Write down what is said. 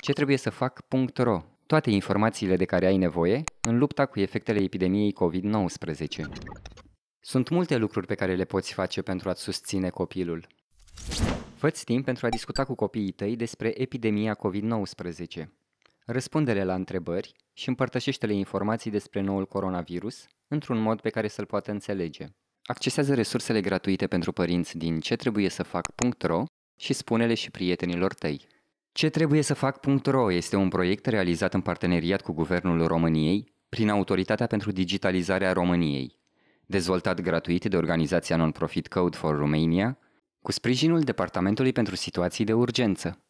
ce trebuie să fac toate informațiile de care ai nevoie în lupta cu efectele epidemiei COVID-19. Sunt multe lucruri pe care le poți face pentru a-ți susține copilul. Făți timp pentru a discuta cu copiii tăi despre epidemia COVID-19. Răspunde-le la întrebări și împărtășește-le informații despre noul coronavirus într-un mod pe care să-l poată înțelege. Accesează resursele gratuite pentru părinți din ce trebuie să fac.ro și spune-le și prietenilor tăi. Ce trebuie să fac .ro este un proiect realizat în parteneriat cu Guvernul României prin Autoritatea pentru Digitalizarea României, dezvoltat gratuit de organizația non-profit Code for Romania, cu sprijinul Departamentului pentru Situații de Urgență.